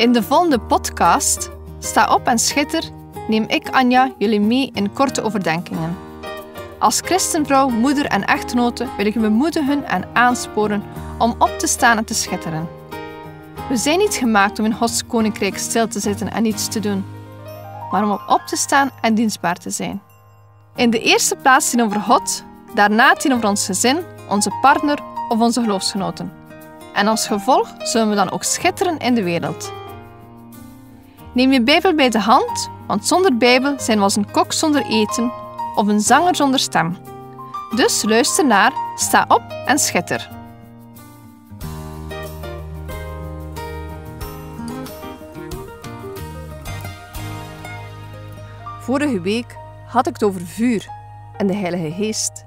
In de volgende podcast, Sta op en schitter, neem ik Anja jullie mee in korte overdenkingen. Als christenvrouw, moeder en echtgenote wil ik u bemoedigen en aansporen om op te staan en te schitteren. We zijn niet gemaakt om in Gods koninkrijk stil te zitten en niets te doen, maar om op te staan en dienstbaar te zijn. In de eerste plaats over God, daarna over ons gezin, onze partner of onze geloofsgenoten. En als gevolg zullen we dan ook schitteren in de wereld. Neem je Bijbel bij de hand, want zonder Bijbel zijn we als een kok zonder eten of een zanger zonder stem. Dus luister naar, sta op en schitter. Vorige week had ik het over vuur en de Heilige Geest.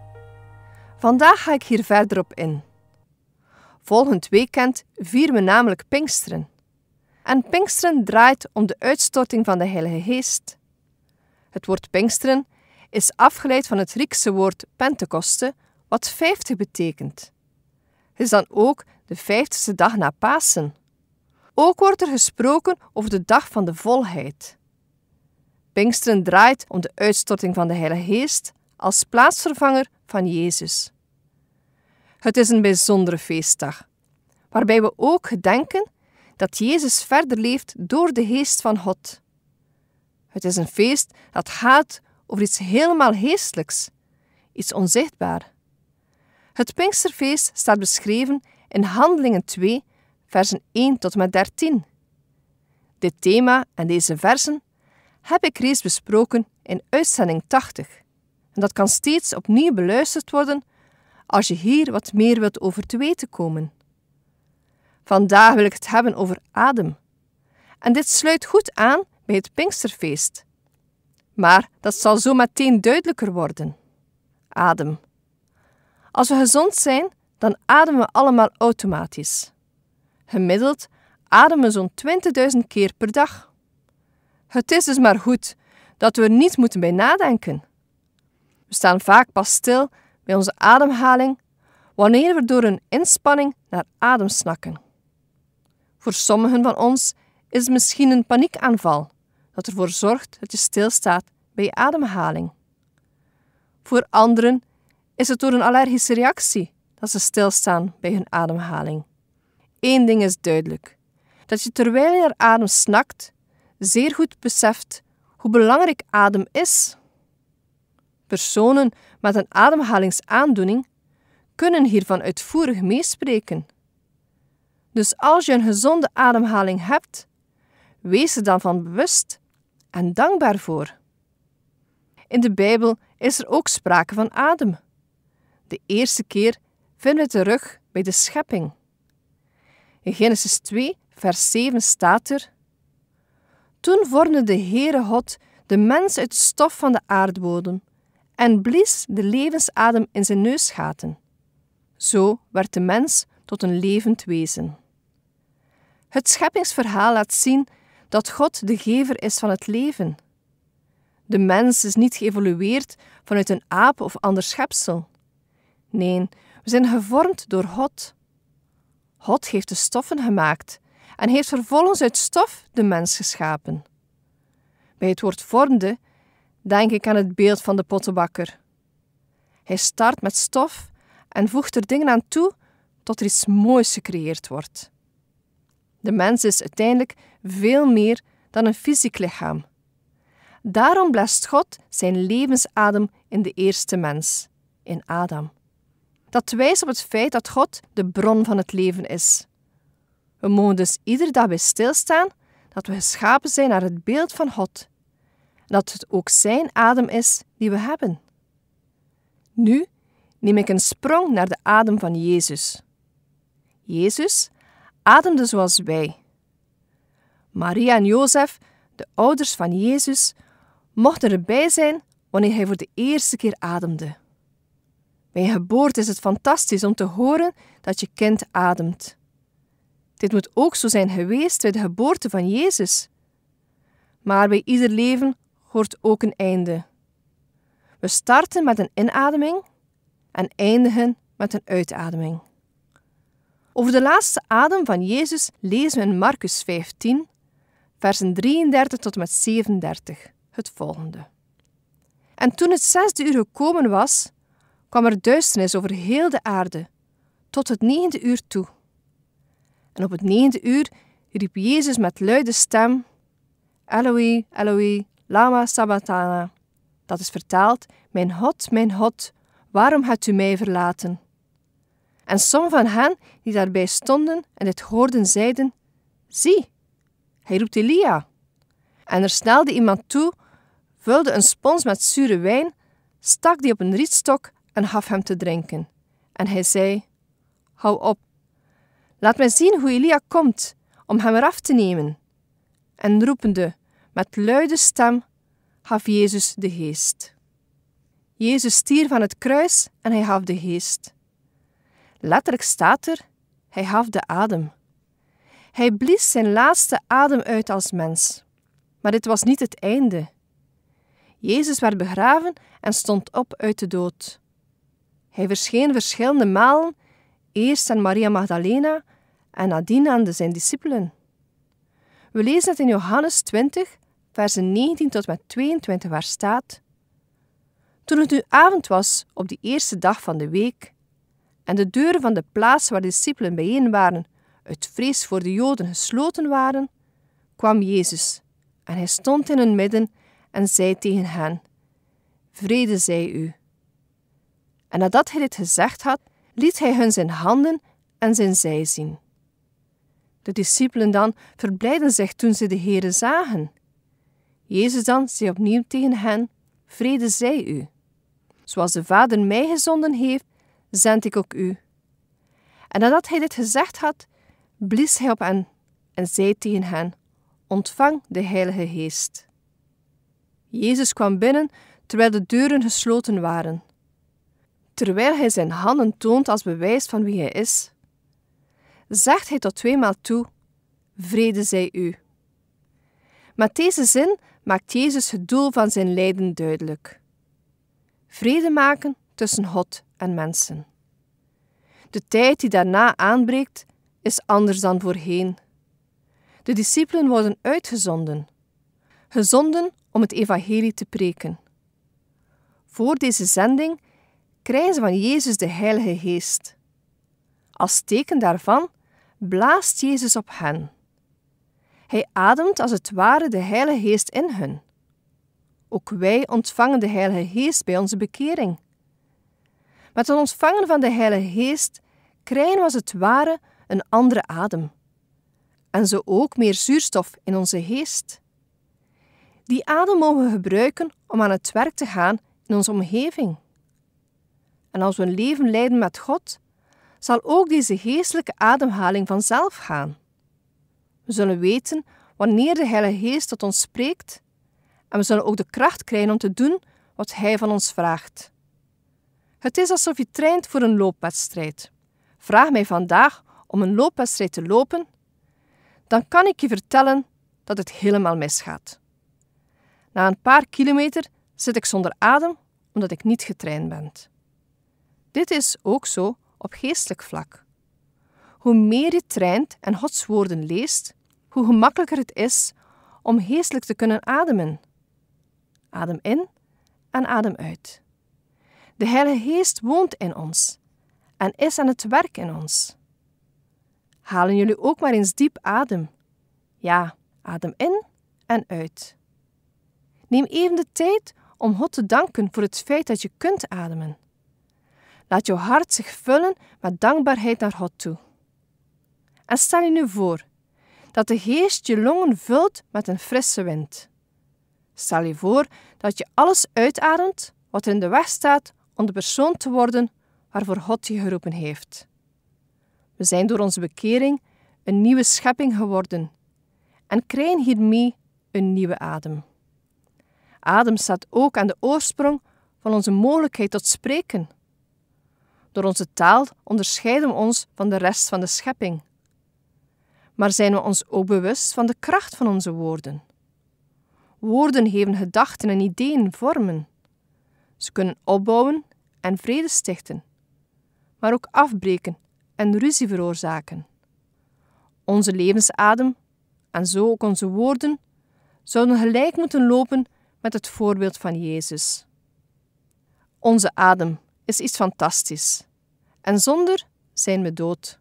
Vandaag ga ik hier verder op in. Volgend weekend vieren we namelijk Pinksteren. En Pinksteren draait om de uitstorting van de Heilige Geest. Het woord Pinksteren is afgeleid van het Griekse woord Pentekoste, wat vijftig betekent. Het is dan ook de vijftigste dag na Pasen. Ook wordt er gesproken over de dag van de volheid. Pinksteren draait om de uitstorting van de Heilige Geest als plaatsvervanger van Jezus. Het is een bijzondere feestdag, waarbij we ook gedenken dat Jezus verder leeft door de geest van God. Het is een feest dat gaat over iets helemaal geestelijks, iets onzichtbaar. Het Pinksterfeest staat beschreven in Handelingen 2, versen 1 tot en met 13. Dit thema en deze versen heb ik reeds besproken in uitzending 80. En dat kan steeds opnieuw beluisterd worden als je hier wat meer wilt over te weten komen. Vandaag wil ik het hebben over adem. En dit sluit goed aan bij het Pinksterfeest. Maar dat zal zo meteen duidelijker worden. Adem. Als we gezond zijn, dan ademen we allemaal automatisch. Gemiddeld ademen we zo'n 20.000 keer per dag. Het is dus maar goed dat we er niet moeten bij nadenken. We staan vaak pas stil bij onze ademhaling wanneer we door een inspanning naar adem snakken. Voor sommigen van ons is misschien een paniekaanval dat ervoor zorgt dat je stilstaat bij je ademhaling. Voor anderen is het door een allergische reactie dat ze stilstaan bij hun ademhaling. Eén ding is duidelijk: dat je terwijl je adem snakt, zeer goed beseft hoe belangrijk adem is. Personen met een ademhalingsaandoening kunnen hiervan uitvoerig meespreken. Dus als je een gezonde ademhaling hebt, wees er dan van bewust en dankbaar voor. In de Bijbel is er ook sprake van adem. De eerste keer vinden we terug bij de schepping. In Genesis 2, vers 7 staat er: Toen vormde de Heere God de mens uit de stof van de aardbodem en blies de levensadem in zijn neusgaten. Zo werd de mens tot een levend wezen. Het scheppingsverhaal laat zien dat God de gever is van het leven. De mens is niet geëvolueerd vanuit een aap of ander schepsel. Nee, we zijn gevormd door God. God heeft de stoffen gemaakt en heeft vervolgens uit stof de mens geschapen. Bij het woord vormde denk ik aan het beeld van de pottenbakker. Hij start met stof en voegt er dingen aan toe tot er iets moois gecreëerd wordt. De mens is uiteindelijk veel meer dan een fysiek lichaam. Daarom blest God zijn levensadem in de eerste mens, in Adam. Dat wijst op het feit dat God de bron van het leven is. We mogen dus ieder dag bij stilstaan dat we geschapen zijn naar het beeld van God. dat het ook zijn adem is die we hebben. Nu neem ik een sprong naar de adem van Jezus. Jezus ademde zoals wij. Maria en Jozef, de ouders van Jezus, mochten erbij zijn wanneer hij voor de eerste keer ademde. Bij geboorte is het fantastisch om te horen dat je kind ademt. Dit moet ook zo zijn geweest bij de geboorte van Jezus. Maar bij ieder leven hoort ook een einde. We starten met een inademing en eindigen met een uitademing. Over de laatste adem van Jezus lezen we in Marcus 15, versen 33 tot en met 37, het volgende. En toen het zesde uur gekomen was, kwam er duisternis over heel de aarde, tot het negende uur toe. En op het negende uur riep Jezus met luide stem, Eloi, Eloi, lama sabatana. Dat is vertaald, mijn God, mijn God, waarom hebt u mij verlaten? En sommigen van hen die daarbij stonden en dit hoorden, zeiden: Zie, hij roept Elia. En er snelde iemand toe, vulde een spons met zure wijn, stak die op een rietstok en gaf hem te drinken. En hij zei: Hou op, laat mij zien hoe Elia komt om hem eraf te nemen. En roepende met luide stem gaf Jezus de geest. Jezus stierf van het kruis en hij gaf de geest. Letterlijk staat er, hij gaf de adem. Hij blies zijn laatste adem uit als mens. Maar dit was niet het einde. Jezus werd begraven en stond op uit de dood. Hij verscheen verschillende malen, eerst aan Maria Magdalena en nadien aan de zijn discipelen. We lezen het in Johannes 20, versen 19 tot met 22, waar staat: Toen het nu avond was, op de eerste dag van de week, en de deuren van de plaats waar de discipelen bijeen waren, uit vrees voor de Joden gesloten waren, kwam Jezus, en hij stond in hun midden en zei tegen hen: Vrede zij u. En nadat hij dit gezegd had, liet hij hun zijn handen en zijn zij zien. De discipelen dan verblijden zich toen ze de Heere zagen. Jezus dan zei opnieuw tegen hen: Vrede zij u. Zoals de Vader mij gezonden heeft, zend ik ook u. En nadat hij dit gezegd had, blies hij op hen en zei tegen hen: Ontvang de Heilige Geest. Jezus kwam binnen terwijl de deuren gesloten waren. Terwijl hij zijn handen toont als bewijs van wie hij is, zegt hij tot tweemaal toe: Vrede zij u. Met deze zin maakt Jezus het doel van zijn lijden duidelijk. Vrede maken tussen God en mensen. De tijd die daarna aanbreekt is anders dan voorheen. De discipelen worden uitgezonden, gezonden om het evangelie te preken. Voor deze zending krijgen ze van Jezus de Heilige Geest. Als teken daarvan blaast Jezus op hen. Hij ademt als het ware de Heilige Geest in hun. Ook wij ontvangen de Heilige Geest bij onze bekering. Met het ontvangen van de Heilige Geest krijgen we als het ware een andere adem. En zo ook meer zuurstof in onze geest. Die adem mogen we gebruiken om aan het werk te gaan in onze omgeving. En als we een leven leiden met God, zal ook deze geestelijke ademhaling vanzelf gaan. We zullen weten wanneer de Heilige Geest tot ons spreekt en we zullen ook de kracht krijgen om te doen wat Hij van ons vraagt. Het is alsof je traint voor een loopwedstrijd. Vraag mij vandaag om een loopwedstrijd te lopen, dan kan ik je vertellen dat het helemaal misgaat. Na een paar kilometer zit ik zonder adem omdat ik niet getraind ben. Dit is ook zo op geestelijk vlak. Hoe meer je traint en Gods woorden leest, hoe gemakkelijker het is om geestelijk te kunnen ademen. Adem in en adem uit. De Heilige Geest woont in ons en is aan het werk in ons. Halen jullie ook maar eens diep adem. Ja, adem in en uit. Neem even de tijd om God te danken voor het feit dat je kunt ademen. Laat jouw hart zich vullen met dankbaarheid naar God toe. En stel je nu voor dat de geest je longen vult met een frisse wind. Stel je voor dat je alles uitademt wat in de weg staat om de persoon te worden waarvoor God je geroepen heeft. We zijn door onze bekering een nieuwe schepping geworden en krijgen hiermee een nieuwe adem. Adem staat ook aan de oorsprong van onze mogelijkheid tot spreken. Door onze taal onderscheiden we ons van de rest van de schepping. Maar zijn we ons ook bewust van de kracht van onze woorden? Woorden geven gedachten en ideeën vormen. Ze kunnen opbouwen en vrede stichten, maar ook afbreken en ruzie veroorzaken. Onze levensadem, en zo ook onze woorden, zouden gelijk moeten lopen met het voorbeeld van Jezus. Onze adem is iets fantastisch, en zonder zijn we dood.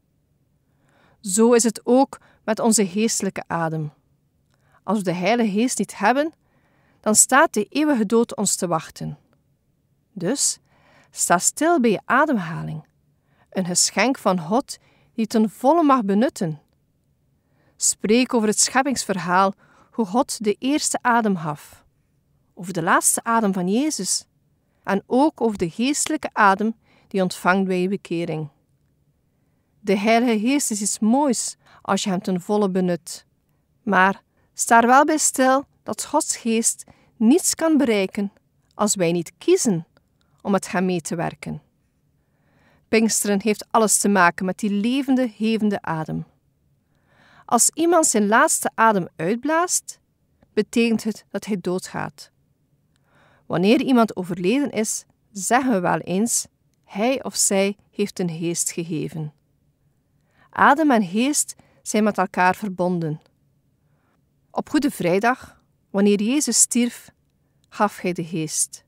Zo is het ook met onze geestelijke adem. Als we de Heilige Geest niet hebben, dan staat de eeuwige dood ons te wachten. Dus sta stil bij je ademhaling, een geschenk van God die ten volle mag benutten. Spreek over het scheppingsverhaal hoe God de eerste adem gaf, over de laatste adem van Jezus en ook over de geestelijke adem die ontvangt bij je bekering. De Heilige Geest is iets moois als je hem ten volle benut. Maar sta er wel bij stil dat Gods Geest niets kan bereiken als wij niet kiezen om met hem mee te werken. Pinksteren heeft alles te maken met die levende, hevende adem. Als iemand zijn laatste adem uitblaast, betekent het dat hij doodgaat. Wanneer iemand overleden is, zeggen we wel eens: hij of zij heeft een geest gegeven. Adem en geest zijn met elkaar verbonden. Op Goede Vrijdag, wanneer Jezus stierf, gaf hij de geest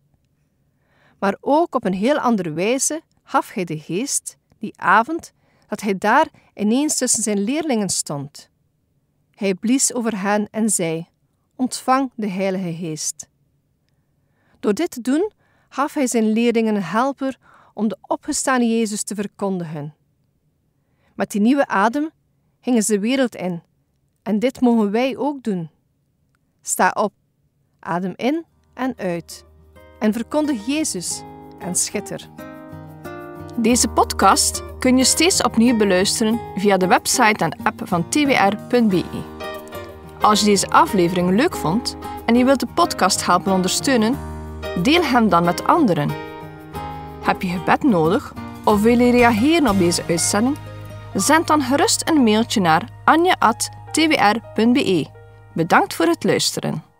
maar ook op een heel andere wijze gaf hij de geest, die avond, dat hij daar ineens tussen zijn leerlingen stond. Hij blies over hen en zei: Ontvang de Heilige Geest. Door dit te doen gaf hij zijn leerlingen een helper om de opgestane Jezus te verkondigen. Met die nieuwe adem gingen ze de wereld in, en dit mogen wij ook doen. Sta op, adem in en uit en verkondig Jezus en schitter. Deze podcast kun je steeds opnieuw beluisteren via de website en app van twr.be. Als je deze aflevering leuk vond en je wilt de podcast helpen ondersteunen, deel hem dan met anderen. Heb je gebed nodig of wil je reageren op deze uitzending? Zend dan gerust een mailtje naar anja.twr.be. Bedankt voor het luisteren.